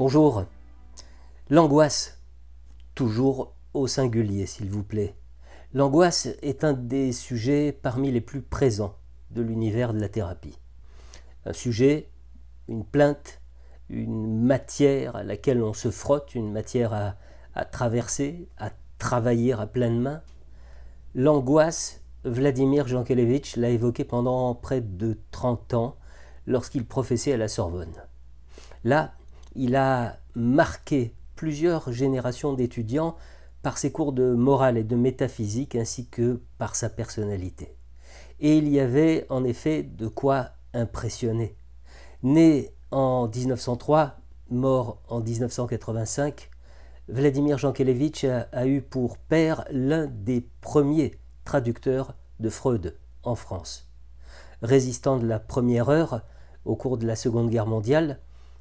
Bonjour. L'angoisse, toujours au singulier, s'il vous plaît. L'angoisse est un des sujets parmi les plus présents de l'univers de la thérapie. Un sujet, une plainte, une matière à laquelle on se frotte, une matière à, traverser, à travailler à pleine main. L'angoisse, Vladimir Jankelevitch l'a évoqué pendant près de 30 ans lorsqu'il professait à la Sorbonne. Là, il a marqué plusieurs générations d'étudiants par ses cours de morale et de métaphysique ainsi que par sa personnalité. Et il y avait en effet de quoi impressionner. Né en 1903, mort en 1985, Vladimir Jankélévitch a eu pour père l'un des premiers traducteurs de Freud en France. Résistant de la première heure au cours de la Seconde Guerre mondiale,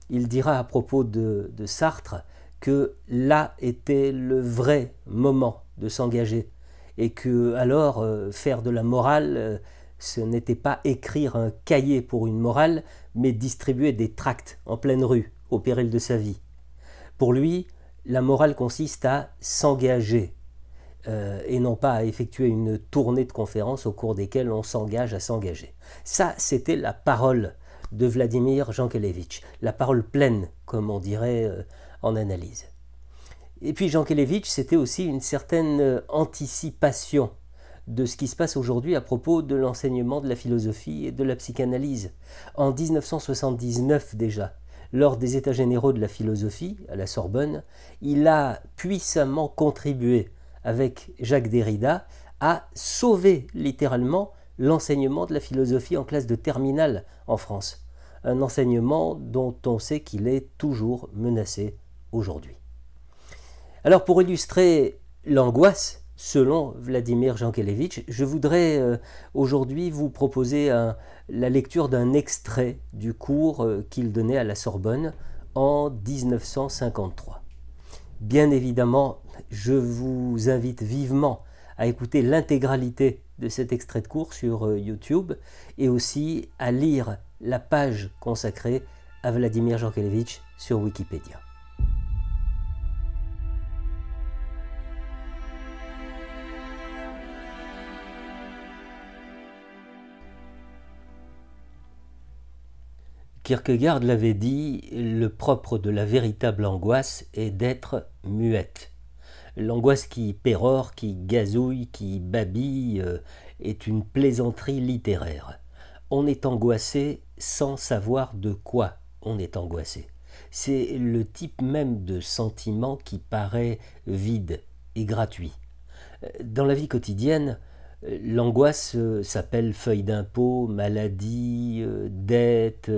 il dira à propos de, Sartre que là était le vrai moment de s'engager et que alors euh, faire de la morale, euh, ce n'était pas écrire un cahier pour une morale, mais distribuer des tracts en pleine rue au péril de sa vie. Pour lui, la morale consiste à s'engager euh, et non pas à effectuer une tournée de conférences au cours desquelles on s'engage à s'engager. Ça, c'était la parole de Vladimir Jankelevitch, la parole pleine, comme on dirait euh, en analyse. Et puis Jankelevitch, c'était aussi une certaine euh, anticipation de ce qui se passe aujourd'hui à propos de l'enseignement de la philosophie et de la psychanalyse. En 1979 déjà, lors des États généraux de la philosophie à la Sorbonne, il a puissamment contribué avec Jacques Derrida à sauver littéralement l'enseignement de la philosophie en classe de terminale en France, un enseignement dont on sait qu'il est toujours menacé aujourd'hui. Alors pour illustrer l'angoisse selon Vladimir Jankélévitch, je voudrais euh, aujourd'hui vous proposer la lecture d'un extrait du cours euh, qu'il donnait à la Sorbonne en 1953. Bien évidemment, je vous invite vivement à écouter l'intégralité de cet extrait de cours sur euh, YouTube et aussi à lire la page consacrée à Vladimir Jankelevitch sur Wikipédia. Kierkegaard l'avait dit, le propre de la véritable angoisse est d'être muette. L'angoisse qui pérore, qui gazouille, qui babille euh, est une plaisanterie littéraire. On est angoissé sans savoir de quoi on est angoissé. C'est le type même de sentiment qui paraît vide et gratuit. Euh, dans la vie quotidienne, euh, l'angoisse s'appelle feuille d'impôt, maladie, dette.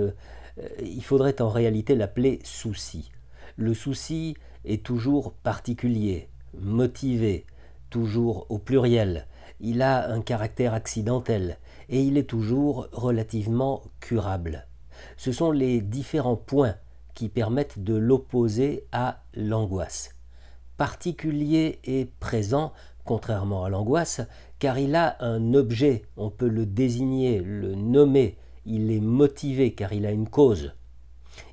Il faudrait en réalité l'appeler souci. Le souci est toujours particulier, motivé, toujours au pluriel, il a un caractère accidentel et il est toujours relativement curable. Ce sont les différents points qui permettent de l'opposer à l'angoisse. Particulier et présent, contrairement à l'angoisse, car il a un objet, on peut le désigner, le nommer, il est motivé car il a une cause.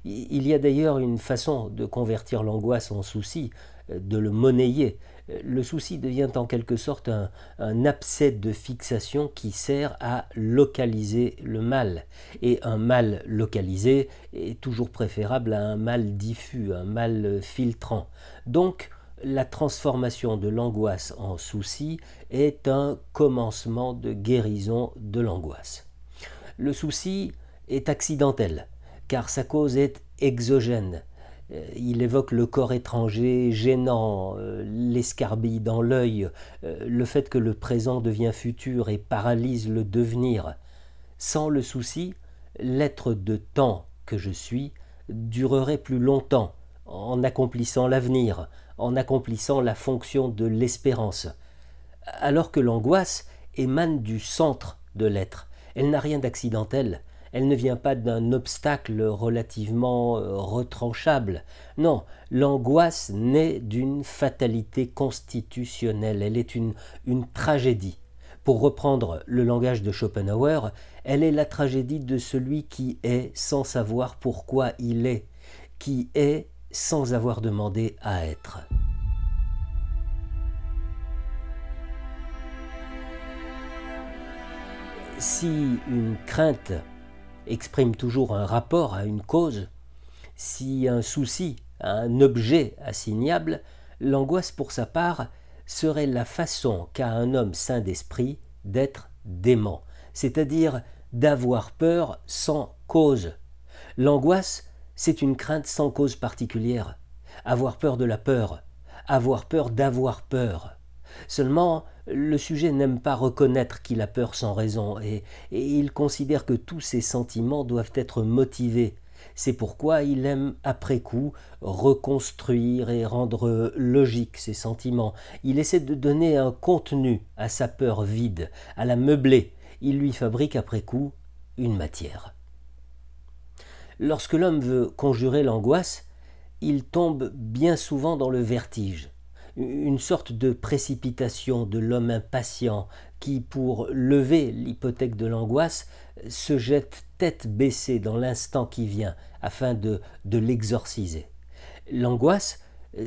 Il y a d'ailleurs une façon de convertir l'angoisse en souci, euh, de le monnayer. Euh, le souci devient en quelque sorte un, un, abcès de fixation qui sert à localiser le mal. Et un mal localisé est toujours préférable à un mal diffus, un mal euh, filtrant. Donc, la transformation de l'angoisse en souci est un commencement de guérison de l'angoisse. Le souci est accidentel, car sa cause est exogène. Euh, il évoque le corps étranger, gênant, euh, l'escarbille dans l'œil, euh, le fait que le présent devient futur et paralyse le devenir. Sans le souci, l'être de temps que je suis durerait plus longtemps, en accomplissant l'avenir, en accomplissant la fonction de l'espérance. Alors que l'angoisse émane du centre de l'être, elle n'a rien d'accidentel, elle ne vient pas d'un obstacle relativement euh, retranchable. Non, l'angoisse naît d'une fatalité constitutionnelle, elle est une, une tragédie. Pour reprendre le langage de Schopenhauer, elle est la tragédie de celui qui est sans savoir pourquoi il est, qui est sans avoir demandé à être. Si une crainte exprime toujours un rapport à une cause, si un souci un objet assignable, l'angoisse pour sa part serait la façon qu'a un homme sain d'esprit d'être dément, c'est-à-dire d'avoir peur sans cause. L'angoisse, c'est une crainte sans cause particulière. Avoir peur de la peur, avoir peur d'avoir peur. Seulement, le sujet n'aime pas reconnaître qu'il a peur sans raison, et, il considère que tous ses sentiments doivent être motivés. C'est pourquoi il aime, après coup, reconstruire et rendre logique ses sentiments. Il essaie de donner un contenu à sa peur vide, à la meubler. Il lui fabrique, après coup, une matière. Lorsque l'homme veut conjurer l'angoisse, il tombe bien souvent dans le vertige une sorte de précipitation de l'homme impatient qui, pour lever l'hypothèque de l'angoisse, se jette tête baissée dans l'instant qui vient afin de, de l'exorciser. L'angoisse,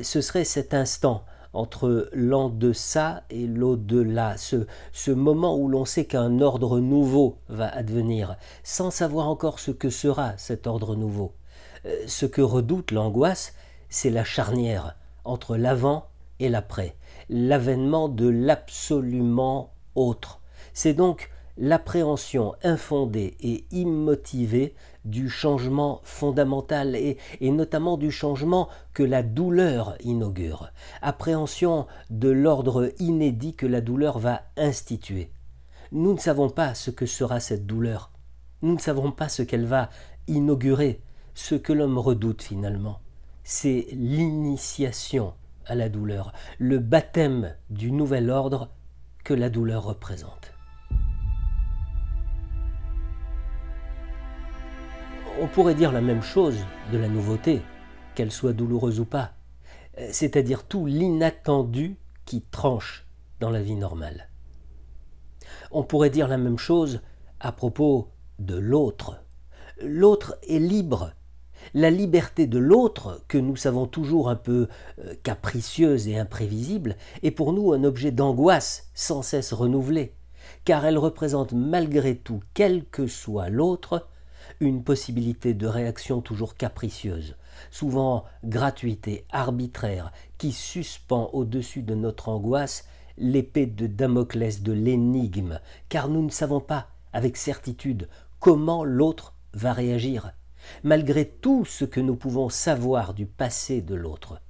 ce serait cet instant entre l'en-deçà et l'au-delà, ce, ce moment où l'on sait qu'un ordre nouveau va advenir, sans savoir encore ce que sera cet ordre nouveau. Euh, ce que redoute l'angoisse, c'est la charnière entre l'avant l'après, l'avènement de l'absolument autre. C'est donc l'appréhension infondée et immotivée du changement fondamental et, notamment du changement que la douleur inaugure, appréhension de l'ordre inédit que la douleur va instituer. Nous ne savons pas ce que sera cette douleur, nous ne savons pas ce qu'elle va inaugurer, ce que l'homme redoute finalement. C'est l'initiation à la douleur, le baptême du nouvel ordre que la douleur représente. On pourrait dire la même chose de la nouveauté, qu'elle soit douloureuse ou pas, c'est-à-dire tout l'inattendu qui tranche dans la vie normale. On pourrait dire la même chose à propos de l'autre. L'autre est libre la liberté de l'autre, que nous savons toujours un peu euh, capricieuse et imprévisible, est pour nous un objet d'angoisse sans cesse renouvelée, car elle représente malgré tout, quel que soit l'autre, une possibilité de réaction toujours capricieuse, souvent gratuite et arbitraire, qui suspend au-dessus de notre angoisse l'épée de Damoclès de l'énigme, car nous ne savons pas avec certitude comment l'autre va réagir. Malgré tout ce que nous pouvons savoir du passé de l'autre,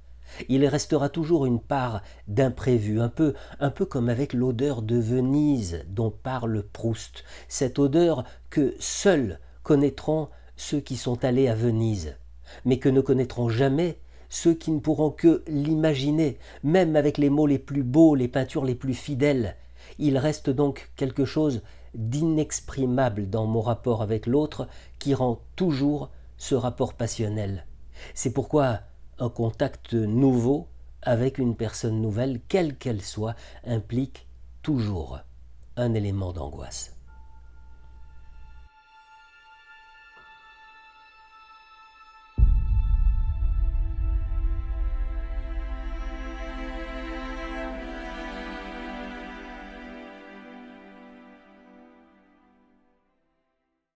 il restera toujours une part d'imprévu, un peu, un peu comme avec l'odeur de Venise dont parle Proust, cette odeur que seuls connaîtront ceux qui sont allés à Venise, mais que ne connaîtront jamais ceux qui ne pourront que l'imaginer, même avec les mots les plus beaux, les peintures les plus fidèles. Il reste donc quelque chose d'inexprimable dans mon rapport avec l'autre qui rend toujours ce rapport passionnel. C'est pourquoi un contact nouveau avec une personne nouvelle, quelle qu'elle soit, implique toujours un élément d'angoisse.